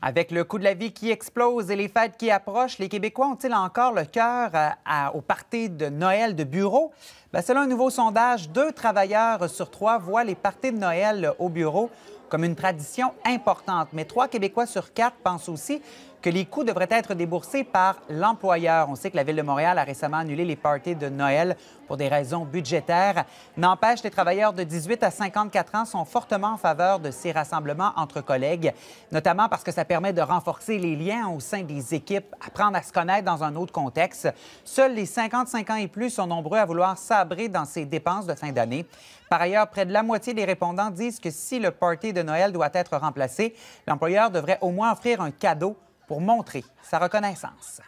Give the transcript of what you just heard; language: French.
Avec le coût de la vie qui explose et les fêtes qui approchent, les Québécois ont-ils encore le cœur euh, au parties de Noël de bureau? Ben, selon un nouveau sondage, deux travailleurs sur trois voient les parties de Noël au bureau comme une tradition importante. Mais trois Québécois sur quatre pensent aussi que les coûts devraient être déboursés par l'employeur. On sait que la Ville de Montréal a récemment annulé les parties de Noël pour des raisons budgétaires. N'empêche, les travailleurs de 18 à 54 ans sont fortement en faveur de ces rassemblements entre collègues, notamment parce que ça permet de renforcer les liens au sein des équipes, apprendre à se connaître dans un autre contexte. Seuls les 55 ans et plus sont nombreux à vouloir sabrer dans ces dépenses de fin d'année. Par ailleurs, près de la moitié des répondants disent que si le party de Noël doit être remplacé, l'employeur devrait au moins offrir un cadeau pour montrer sa reconnaissance.